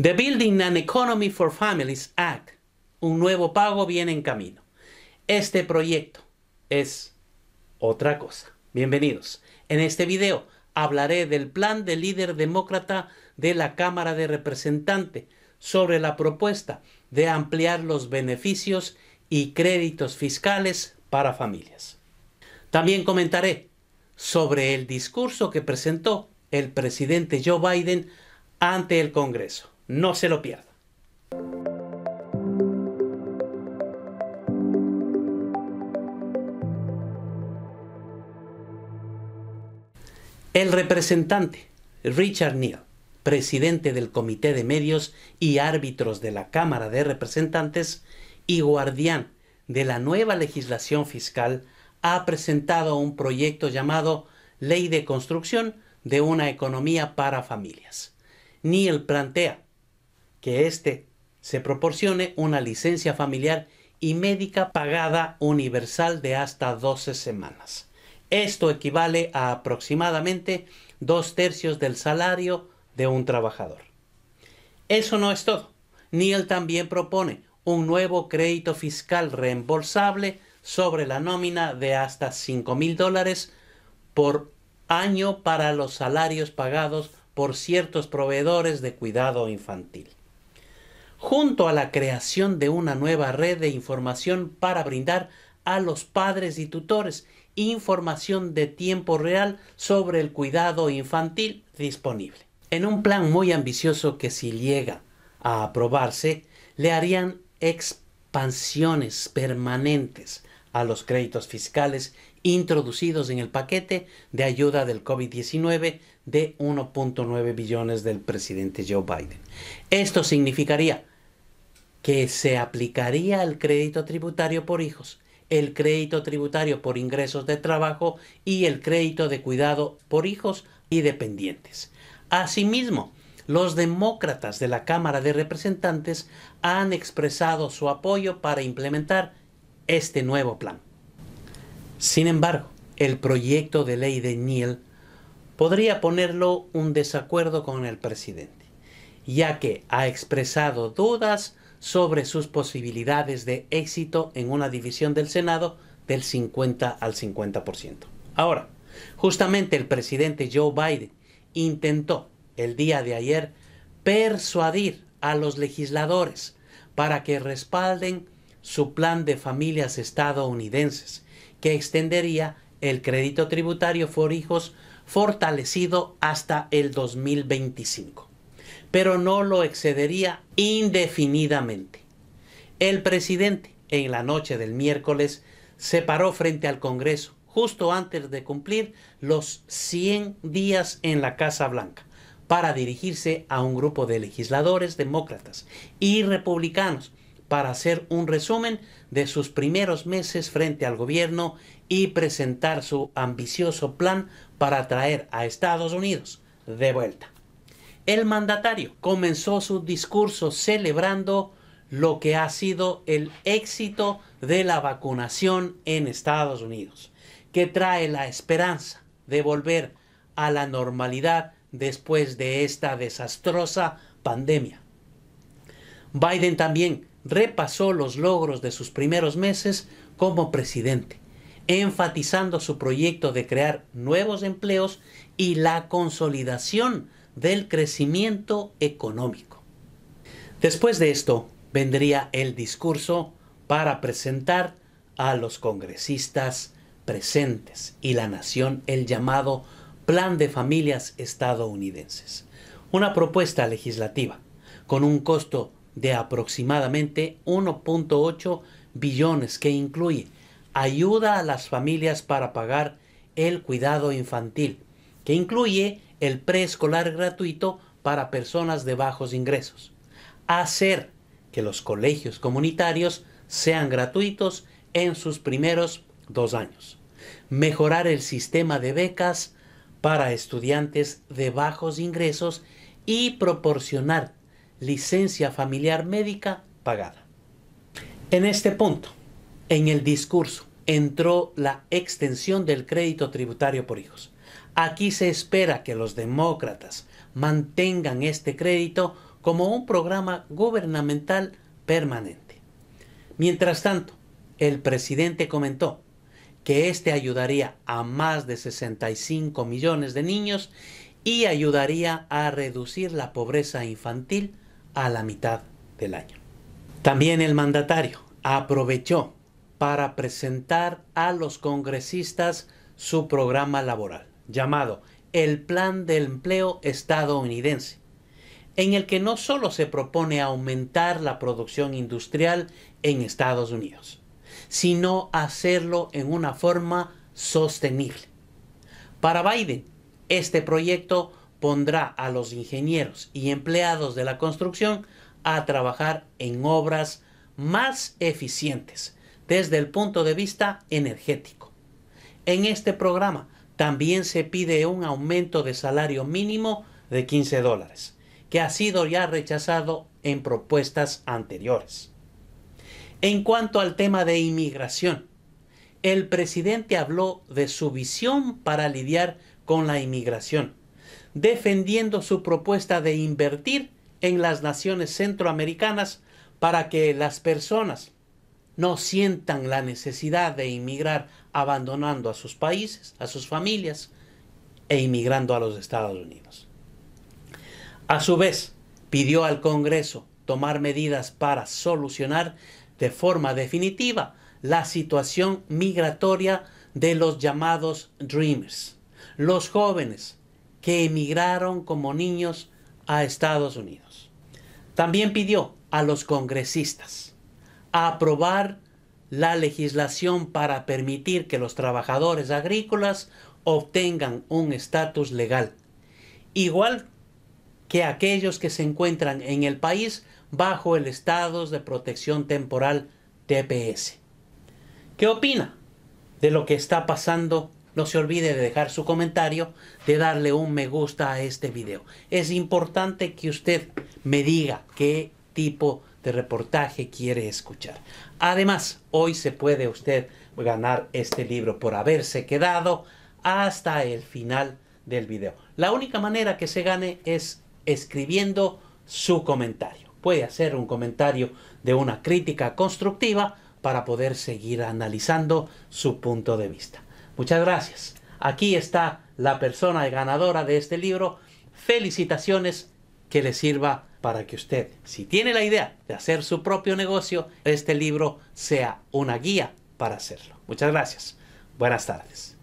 The Building an Economy for Families Act, un nuevo pago viene en camino. Este proyecto es otra cosa. Bienvenidos. En este video hablaré del plan del líder demócrata de la Cámara de Representantes sobre la propuesta de ampliar los beneficios y créditos fiscales para familias. También comentaré sobre el discurso que presentó el presidente Joe Biden ante el Congreso. No se lo pierda. El representante, Richard Neal, presidente del Comité de Medios y árbitros de la Cámara de Representantes y guardián de la nueva legislación fiscal, ha presentado un proyecto llamado Ley de Construcción de una Economía para Familias. Neal plantea que éste se proporcione una licencia familiar y médica pagada universal de hasta 12 semanas. Esto equivale a aproximadamente dos tercios del salario de un trabajador. Eso no es todo. Neil también propone un nuevo crédito fiscal reembolsable sobre la nómina de hasta $5,000 mil dólares por año para los salarios pagados por ciertos proveedores de cuidado infantil junto a la creación de una nueva red de información para brindar a los padres y tutores información de tiempo real sobre el cuidado infantil disponible. En un plan muy ambicioso que si llega a aprobarse, le harían expansiones permanentes a los créditos fiscales introducidos en el paquete de ayuda del COVID-19 de 1.9 billones del presidente Joe Biden. Esto significaría que se aplicaría al crédito tributario por hijos, el crédito tributario por ingresos de trabajo y el crédito de cuidado por hijos y dependientes. Asimismo, los demócratas de la Cámara de Representantes han expresado su apoyo para implementar este nuevo plan. Sin embargo, el proyecto de ley de Neal podría ponerlo un desacuerdo con el presidente, ya que ha expresado dudas sobre sus posibilidades de éxito en una división del Senado del 50 al 50%. Ahora, justamente el presidente Joe Biden intentó el día de ayer persuadir a los legisladores para que respalden su plan de familias estadounidenses, que extendería el crédito tributario por hijos fortalecido hasta el 2025 pero no lo excedería indefinidamente. El presidente, en la noche del miércoles, se paró frente al Congreso justo antes de cumplir los 100 días en la Casa Blanca para dirigirse a un grupo de legisladores demócratas y republicanos para hacer un resumen de sus primeros meses frente al gobierno y presentar su ambicioso plan para traer a Estados Unidos de vuelta el mandatario comenzó su discurso celebrando lo que ha sido el éxito de la vacunación en Estados Unidos, que trae la esperanza de volver a la normalidad después de esta desastrosa pandemia. Biden también repasó los logros de sus primeros meses como presidente, enfatizando su proyecto de crear nuevos empleos y la consolidación del crecimiento económico. Después de esto vendría el discurso para presentar a los congresistas presentes y la nación el llamado Plan de Familias Estadounidenses, una propuesta legislativa con un costo de aproximadamente 1.8 billones que incluye ayuda a las familias para pagar el cuidado infantil, que incluye el preescolar gratuito para personas de bajos ingresos. Hacer que los colegios comunitarios sean gratuitos en sus primeros dos años. Mejorar el sistema de becas para estudiantes de bajos ingresos y proporcionar licencia familiar médica pagada. En este punto, en el discurso, entró la extensión del crédito tributario por hijos. Aquí se espera que los demócratas mantengan este crédito como un programa gubernamental permanente. Mientras tanto, el presidente comentó que este ayudaría a más de 65 millones de niños y ayudaría a reducir la pobreza infantil a la mitad del año. También el mandatario aprovechó para presentar a los congresistas su programa laboral llamado el Plan de Empleo Estadounidense, en el que no solo se propone aumentar la producción industrial en Estados Unidos, sino hacerlo en una forma sostenible. Para Biden, este proyecto pondrá a los ingenieros y empleados de la construcción a trabajar en obras más eficientes desde el punto de vista energético. En este programa también se pide un aumento de salario mínimo de 15 dólares, que ha sido ya rechazado en propuestas anteriores. En cuanto al tema de inmigración, el presidente habló de su visión para lidiar con la inmigración, defendiendo su propuesta de invertir en las naciones centroamericanas para que las personas no sientan la necesidad de inmigrar abandonando a sus países, a sus familias e inmigrando a los Estados Unidos. A su vez, pidió al Congreso tomar medidas para solucionar de forma definitiva la situación migratoria de los llamados Dreamers, los jóvenes que emigraron como niños a Estados Unidos. También pidió a los congresistas aprobar la legislación para permitir que los trabajadores agrícolas obtengan un estatus legal, igual que aquellos que se encuentran en el país bajo el estado de protección temporal TPS. ¿Qué opina de lo que está pasando? No se olvide de dejar su comentario, de darle un me gusta a este video. Es importante que usted me diga qué tipo de de reportaje quiere escuchar. Además, hoy se puede usted ganar este libro por haberse quedado hasta el final del video. La única manera que se gane es escribiendo su comentario. Puede hacer un comentario de una crítica constructiva para poder seguir analizando su punto de vista. Muchas gracias. Aquí está la persona ganadora de este libro. Felicitaciones que le sirva para que usted, si tiene la idea de hacer su propio negocio, este libro sea una guía para hacerlo. Muchas gracias. Buenas tardes.